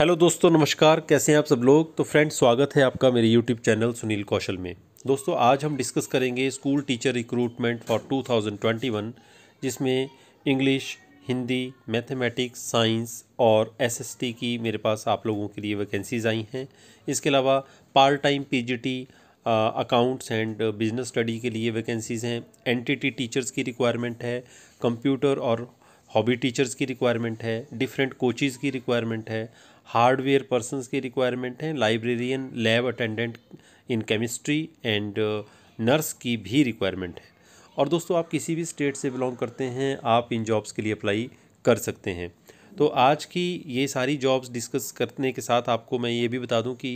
hello दोस्तों नमस्कार कैसे हैं आप सब लोग तो फ्रेंड स्वागत है आपका मेरे यूट्यूब चैनल सुनील कौशल में दोस्तों आज हम डिस्कस करेंगे स्कूल टीचर रिक्रूटमेंट फॉर 2021 जिसमें इंग्लिश हिंदी मैथमेटिक्स साइंस और एसएसटी की मेरे पास आप लोगों के लिए वैकेंसीज़ आई हैं इसके अलावा पार्ट टाइम पी अकाउंट्स एंड बिजनेस स्टडी के लिए वैकेंसीज़ हैं एन टीचर्स की रिक्वायरमेंट है कंप्यूटर और हॉबी टीचर्स की रिक्वायरमेंट है डिफरेंट कोचिज़ की रिक्वायरमेंट है हार्डवेयर पर्सनस की रिक्वायरमेंट है librarian lab attendant in chemistry and nurse की भी रिक्वायरमेंट है और दोस्तों आप किसी भी स्टेट से बिलोंग करते हैं आप इन जॉब्स के लिए अप्लाई कर सकते हैं तो आज की ये सारी जॉब्स डिस्कस करने के साथ आपको मैं ये भी बता दूं कि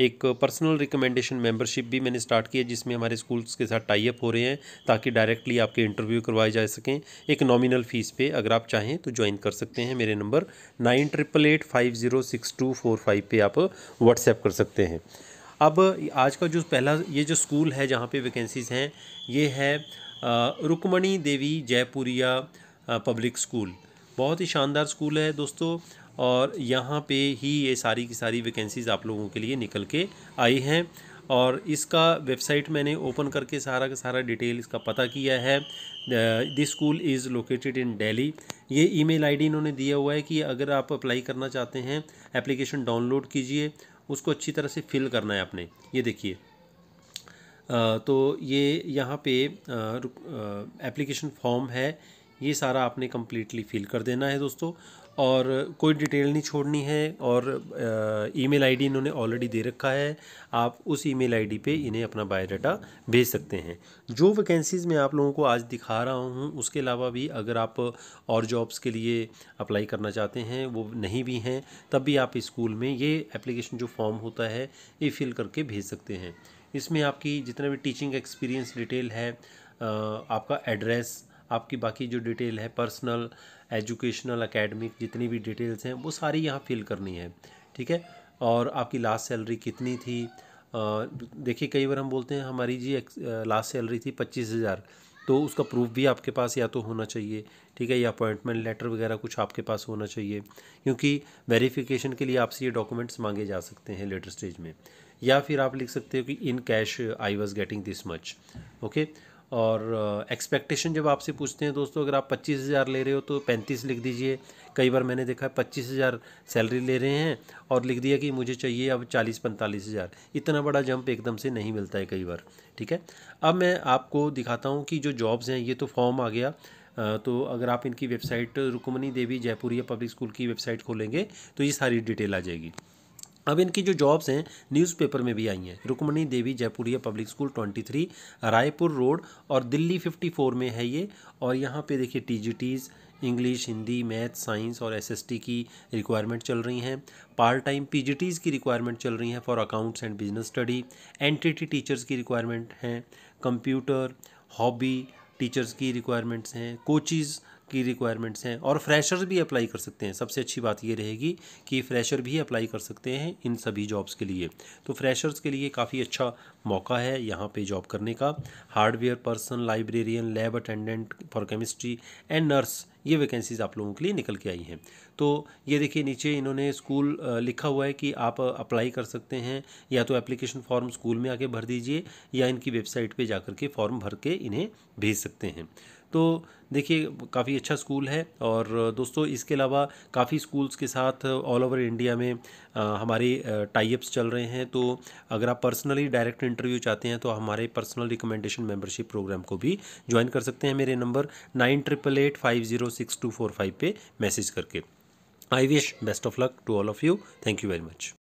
एक पर्सनल रिकमेंडेशन मेंबरशिप भी मैंने स्टार्ट की है जिसमें हमारे स्कूल्स के साथ टाई अप हो रहे हैं ताकि डायरेक्टली आपके इंटरव्यू करवाए जा सकें एक नॉमिनल फ़ीस पे अगर आप चाहें तो ज्वाइन कर सकते हैं मेरे number nine triple eight five zero six two four five पर आप व्हाट्सएप कर सकते हैं अब आज का जो पहला ये जो स्कूल है जहाँ पर वैकेंसीज़ हैं ये है रुकमणी देवी जयपुरिया पब्लिक स्कूल बहुत ही शानदार स्कूल है दोस्तों और यहाँ पे ही ये सारी की सारी वैकेंसीज़ आप लोगों के लिए निकल के आई हैं और इसका वेबसाइट मैंने ओपन करके सारा का सारा डिटेल इसका पता किया है this school is located in Delhi ये ईमेल आईडी इन्होंने दिया हुआ है कि अगर आप अप्लाई करना चाहते हैं एप्लीकेशन डाउनलोड कीजिए उसको अच्छी तरह से फिल करना है आपने ये देखिए तो ये यहाँ पे एप्लीकेशन फॉर्म है ये सारा आपने कम्प्लीटली फिल कर देना है दोस्तों और कोई डिटेल नहीं छोड़नी है और ईमेल आईडी इन्होंने ऑलरेडी दे रखा है आप उस ईमेल आईडी पे इन्हें अपना बायोडाटा भेज सकते हैं जो वैकेंसीज़ मैं आप लोगों को आज दिखा रहा हूँ उसके अलावा भी अगर आप और जॉब्स के लिए अप्लाई करना चाहते हैं वो नहीं भी हैं तब भी आप स्कूल में ये एप्लीकेशन जो फॉर्म होता है ये फिल करके भेज सकते हैं इसमें आपकी जितना भी टीचिंग एक्सपीरियंस डिटेल है आपका एड्रेस आपकी बाकी जो डिटेल है पर्सनल एजुकेशनल अकेडमिक जितनी भी डिटेल्स हैं वो सारी यहाँ फिल करनी है ठीक है और आपकी लास्ट सैलरी कितनी थी देखिए कई बार हम बोलते हैं हमारी जी लास्ट सैलरी थी पच्चीस हज़ार तो उसका प्रूफ भी आपके पास या तो होना चाहिए ठीक है या अपॉइंटमेंट लेटर वगैरह कुछ आपके पास होना चाहिए क्योंकि वेरिफिकेशन के लिए आपसे ये डॉक्यूमेंट्स मांगे जा सकते हैं लेटर स्टेज में या फिर आप लिख सकते हो कि in cash I was getting this much okay और एक्सपेक्टेशन जब आपसे पूछते हैं दोस्तों अगर आप पच्चीस हज़ार ले रहे हो तो पैंतीस लिख दीजिए कई बार मैंने देखा है पच्चीस हज़ार सैलरी ले रहे हैं और लिख दिया कि मुझे चाहिए अब चालीस पैंतालीस हज़ार इतना बड़ा जंप एकदम से नहीं मिलता है कई बार ठीक है अब मैं आपको दिखाता हूँ कि जो जॉब्स हैं ये तो फॉर्म आ गया तो अगर आप इनकी website Rukmani Devi Jaipuria public school की वेबसाइट खोलेंगे तो ये सारी डिटेल आ जाएगी अब इनकी जो जॉब्स हैं न्यूज़पेपर में भी आई हैं Rukmani Devi Jaipuria public school 23 Raipur road और दिल्ली 54 में है ये और यहाँ पे देखिए TGTs English Hindi math science और एसएसटी की रिक्वायरमेंट चल रही हैं पार्ट टाइम पीजीटीज़ की रिक्वायरमेंट चल रही हैं for accounts and business study एन टीचर्स की रिक्वायरमेंट हैं कंप्यूटर हॉबी टीचर्स की रिक्वायरमेंट्स हैं कोचिज़ की रिक्वायरमेंट्स हैं और फ्रेशर्स भी अप्लाई कर सकते हैं सबसे अच्छी बात ये रहेगी कि फ्रेशर भी अप्लाई कर सकते हैं इन सभी जॉब्स के लिए तो फ्रेशर्स के लिए काफ़ी अच्छा मौका है यहाँ पे जॉब करने का hardware person librarian lab attendant for chemistry and nurse ये वैकेंसीज़ आप लोगों के लिए निकल के आई हैं तो ये देखिए नीचे इन्होंने स्कूल लिखा हुआ है कि आप अप्लाई कर सकते हैं या तो एप्लीकेशन फॉर्म स्कूल में आके भर दीजिए या इनकी वेबसाइट पे जा के फॉर्म भर के इन्हें भेज सकते हैं तो देखिए काफ़ी अच्छा स्कूल है और दोस्तों इसके अलावा काफ़ी स्कूल्स के साथ ऑल ओवर इंडिया में हमारे टाइप्स चल रहे हैं तो अगर आप पर्सनली डायरेक्ट इंटरव्यू चाहते हैं तो हमारे पर्सनल रिकमेंडेशन मेंबरशिप प्रोग्राम को भी ज्वाइन कर सकते हैं मेरे number nine triple eight five zero six two four five पर मैसेज करके I wish best of luck to all of you thank you very much